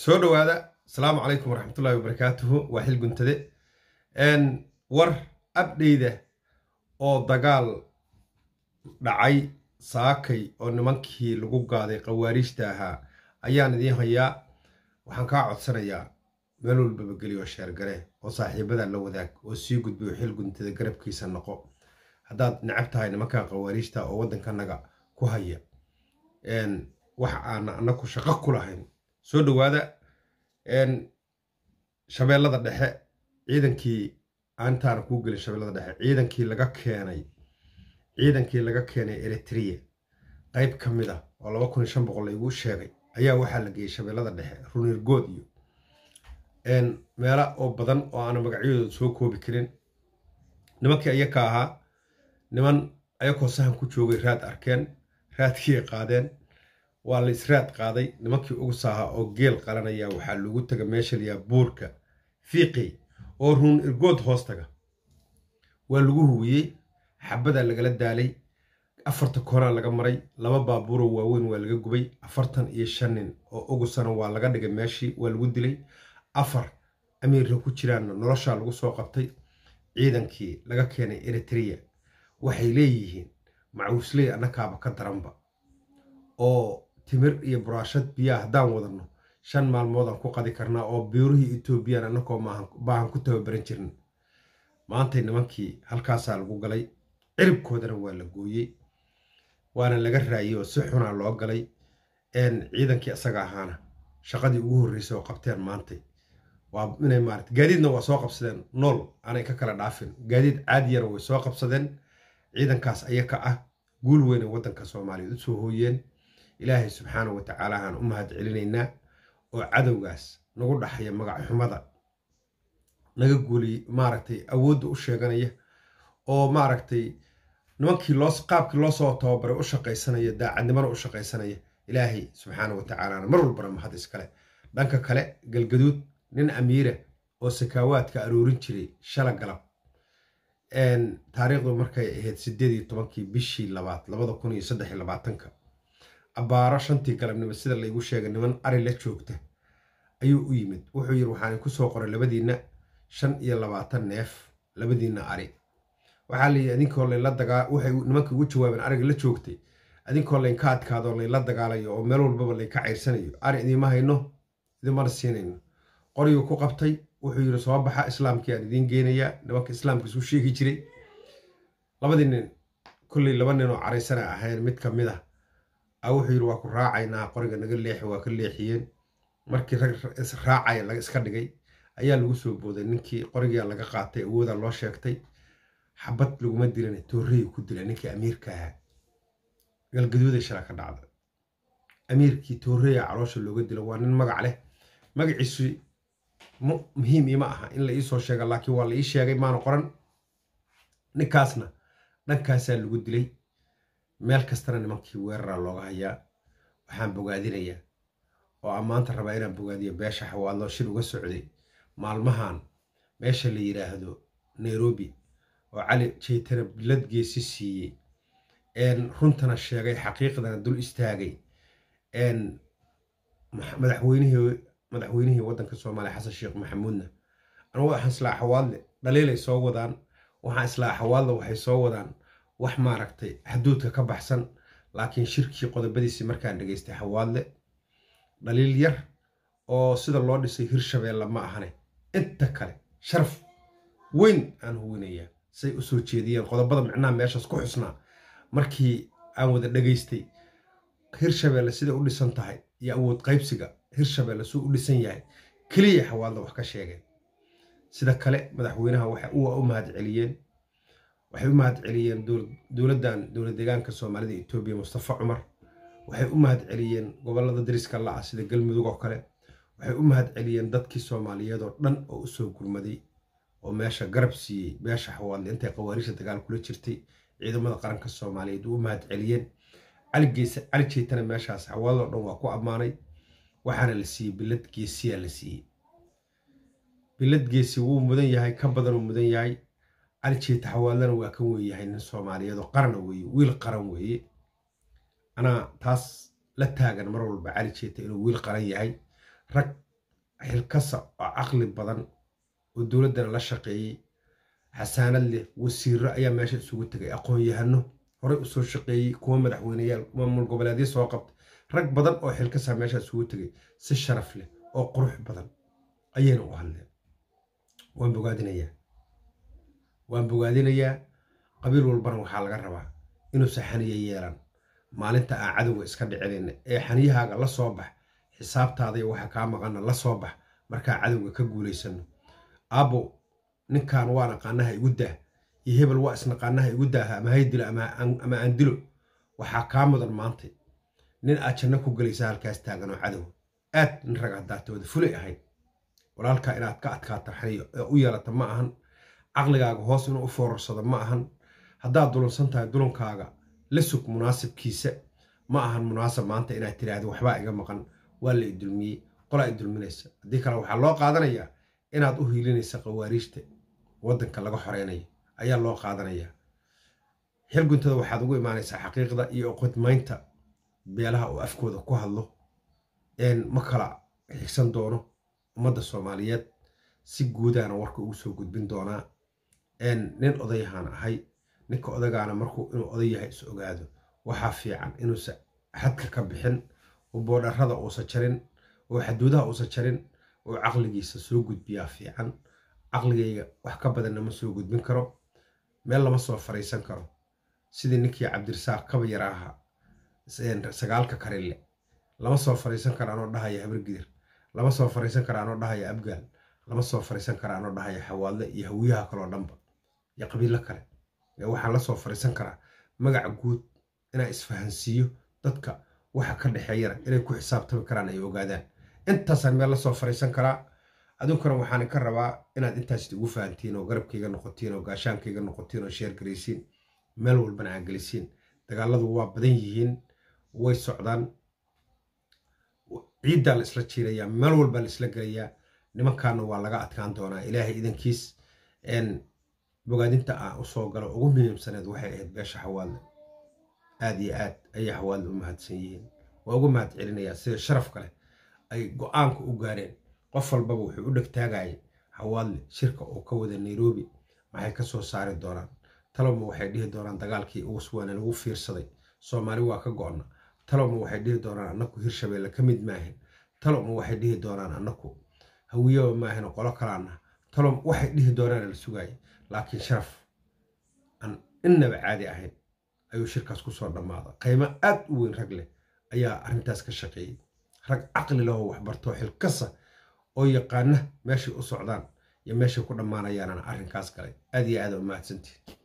soo dhowaada asalaamu calaykum waraxmatullahi wabarakaatuhu waa xil guntade war abdheyda oo dagaal dhacay saakay oo nimankii lagu gaaday qawaariijta ahaa ayaan idiin hayaa waxaan kaa codsanayaa meel walbabageli oo sheergare oo saaxiibada la wadaag oo sii gudbiyo xil guntada garabkiisa noqo haddaad necab tahay nimankaa qawaariijta oo waddankanaga ku haya wax aana anaku shaqo ku lahayn soo dhowaada shabeellada dhexe ciidankii aantaana kuu gelin shabeellada dhexe ciidankii laga keenay ciidankii laga keenay eritrea qayb ka mid a ah oo laba kun iyo shan boqol laygu sheegay ayaa waxaa la geeyey shabeellada dhexe runirgood iyo meela oo badan oo aana magacyadooda soo koobi karin nimankii ayaka ahaa niman ayakoo sahan ku joogay raad arkeen raadkii ay qaadeen waa la israad qaaday nimankii ugu saaha oo geel qalanaya waxaa lagu taga meesha layaa buurka fiiqi oo run irgood hoos taga waa lagu huwiyey xabadaa lagala daalay afarta koonaa laga maray laba baabuuro waaweyn waa laga gubay afartan iyo shan nin oo ugusana waa laga dhigay meeshii waa lagu dilay afar amiirra ku jiraanna noloshaa lagu soo qabtay ciidankii laga keenay eritriya waxay leeyihiin macuusley annakaaba ka daranba oo timir iyo buraashad biyaa haddaan wadanno shan maalmoodaan ku qadi karnaa oo biyuurihii etoobiyan annagoo baahan ku tababaran jirin maantay nimankii halkaasaa lagu galay ciribkoodana waa la gooyey waana laga raayey oo si xunaa loo galay ciidankii isaga ahaana shaqadii ugu horreysay oo qabteen maantay waa inay maarata gaadiidna waa soo qabsadeen nool aanay ka kala dhaafin gaadiid yara way soo qabsadeen ciidankaas ayaka ah guul weynay waddanka soomaaliya usoo hooyeen ilaahay subxaana wa tacaala u mahad celinaynaa oo cadowgaas nagu dhaxaya magacxumada naga guuliy maaragtay awoodda u sheeganaya oo maaragtay nimankii loo qaabkii loosoo tababaray u shaqaysanaya daacadnimana u shaqaysanaya ilaahay subxaana watacaalana mar walbana mahad iskale dhanka kale galgaduud nin amiira ah oo sakaawaadka aroorin jiray shala galab taariikhdu markay ahayd sideed iyo tobankii bishii labaad labada kun iyo saddex iyo labaatanka abbaaro shantii galabnimo sida laygu sheegay niman ari la joogta ayuu u yimid wuxuu yidhi waxaana soo qoray labadiinna shan iyo labaatan neef labadiinna ari waxaa layidhi adinkoo layla dagaa waxay nimankii ugu jawaabeen ariga la joogtay adinkoo laynka adkaado layla dagaalayo oo meel walbaba layka ceyrsanayo ari idiima hayno idimana siinayno qoryuu ku qabtay wuxuu yidhi soo baxa islaamkii aan idiin geynayaa nimanka islaamka isu sheegi jiray labadii nin kulley laba nin oo caraysana ahayn mid ka mid a ah a wuxuu yidhi waa ku raacaynaa qoriga naga leexi waa ka leexiyeen markii rag israacaya laga iska dhigay ayaa lagu soo booday ninkii qorigiia laga qaatay awooda loo sheegtay xabad laguma dilan toorreyu ku dila ninkii amiirka ahaa galgaduuda shala ka dhacda amiirkii toorreya caloosha looga dilo waa nin magac leh magaciisu muhiim ima aha in la ii soo sheega laakiin waa la ii sheegay maana qoran ninkaasna dhankaasaa lagu dilay meel kastana nimankii weeraraa looga hayaa waxaan bogaadinayaa oo ammaanta rabaa inaan bogaadiyo beesha xawaadloo shir uga socday maalmahan meesha la yidhaahdo nairobi oo cali jaytana bilad geesi siiyey runtana sheegay xaqiiqdana dul istaagay madaxweynihii waddanka soomaaliya xasan sheekh maxamuudna angu waxaan islaa xawaadle dhaliilay soo wadaan waxaan islaa xawaadle waxay soo wadaan wax maaragtay xaduudka ka baxsan laakiin shirkii qodobadiisii markaan dhegaystay hawaadle dhaliil yar oo sida loo dhisay hirshabeelle ma ahane inta kale sharaf weyn aan huwinayaa say u soo jeediyeen qodobada micnaha meeshaas ku xusnaa markii aan wada dhegaystay hirshabeelle siday u dhisan tahay iyo awood qaybsiga hirshabeelle suu u dhisan yahay keliya hawaadle wax ka sheegeen sida kale madaxweynaha waxay uwa u mahad celiyeen waxay u mahad celiyeen dowladdan dowlad deegaanka soomaalida etoobiya mustafa cumar waxay u mahad celiyeen gobollada dariska la ah sida galmudug oo kale waxay u mahad celiyeen dadkii soomaaliyeed oo dhan oo usoo gurmaday oo meesha garab siiyey meesha xawaadle intay khawaariijda dagaal kula jirtay ciidamada qaranka soomaaliyeed u mahad celiyeen caligeesa cali jeetana meeshaas xawaadle oo dhan waa ku ammaanay waxaana la siiyey bilad geesiyaa la siiyey bilad geesi wuu mudan yahay ka badanuu mudan yahay aljeet xawaadana waa kan yahay nin soomaaliyeedoo qarana weeye wiil qaran weeye anaa taas la taagan mar walba calijeeta inuu wiil qaran yahay rag xilkasa oo caqli badan oo dowladdana la shaqeeyey xasaanad leh wasiiro ayaa meesha isugu tegay aqoon-yahano horey usoo shaqeeyey kuwa madaxweyneyaal maamul goboleedya soo qabta rag badan oo xilkasa meesha isugu tegay si sharaf leh oo qurux badan ayayna u hadleen waan bogaadinayaa waan bogaadinayaa qabiil walbana waxaa laga rabaa inuusan xaniya yeelan maalinta aa cadowga iska dhicinin ee xaniyahaaga la soo bax xisaabtaadaiyo waxa kaa maqana la soo bax markaa cadowga ka guulaysano aabo ninkan waa naqaanaha igu daah iyo hebel waa isnaqaanaha igu daaha ama haydilo ama aandilo waxaa kaa mudan maanta nin aad janno ku gelaysa halkaas taaganoo cadow aad nin rag hadaatooda fulay ahayd walaalkaa inaad ka adkaato xaniyo ee u yeelata ma ahan caqligaaga hoos inuu u foorarsado ma ahan haddaad dulansan tahay dulankaaga la sug munaasibkiisa ma ahan munaasab maanta inaad tiraahdo waxbaa iga maqan waa la idulmiyey qolaa idulminaysa haddii kale waxaa loo qaadanayaa inaad u hiilinaysa khawaariijta waddanka laga xoreynayo ayaa loo qaadanayaa xilguntada waxaad ugu imaanaysaa xaqiiqda iyo oqodmaynta beelaha oo afkooda ku hadlo ma kala xigsan doono ummadda soomaaliyeed si guudaana warka ugu soo gudbin doonaa nin odayahaan ahay ninka odagaana markuu inuu oday yahay is ogaado waxaa fiican inuusa xadka ka bixin oo boodharada uusa jarin oo xaduudaha uusa jarin oo caqligiisa soo gudbiyaa fiican caqligayga wax ka badanna ma soo gudbin karo meel lama soo fariisan karo sidii ninkii cabdirasaaq kaba yaraaha sagaalka karinle lama soo fariisan karo anoo dhahaya habargidir lama soo fariisan karo anoo dhahaya abgaal lama soo fariisan karo anoo dhahaya xawaadle iyo hawiyaha kaloo dhanba iyo qabiilo kale ee waxaan lasoo fariisan karaa magaca guud inaa isfahansiiyo dadka waxa ka dhexeeyana inay ku xisaabtami karaan ay ogaadaan intaasaan meel lasoo fariisan karaa adunkana waxaan ka rabaa inaad intaas ugu fahantiin oo garabkayga noqotiin oo gaashaankayga noqotiin oo sheergaraysiin meel walbana aan gelisiin dagaaladu waa badan yihiin way socdaan ciiddaa la isla jiirayaa meel walbaa la isla gelayaa nimankaana waa laga adkaan doonaa ilaahay idankiis bogaadinta aan ah usoo galo ugu muhiimsaneed waxay ahayd beesha xawaalle aada iyo aad ayay xawaalle u mahadsan yihiin waa ugu mahad celinayaa sida sharaf kale ay go-aanka u gaareen qof walbaba wuxuu u dhegtaagayay xawaalle shirka oo ka wada nairobi maxay kasoo saari doonaan talowma waxay dhihi doonaan dagaalkii ugusuwaana lagu fiirsaday soomaali waa ka go-na talowma waxay dhihi doonaan anaku hirshabeelle ka mid maahin talowma waxay dhihi doonaan anaku hawiyoba maahin qolo kalaana talo waxay dhihi doonaan la sugaayay laakiin sharaf aan innaba caadi ahayn ayuu shirkaas ku soo dhammaaday qiimo aad u weyn rag leh ayaa arrintaas ka shaqeeyey rag caqli lahoo waxbartoo xilkasa oo yaqaana meeshay u socdaan iyo meeshay ku dhammaanayaanana arrinkaas galay aad iyo aada u mahadsantihin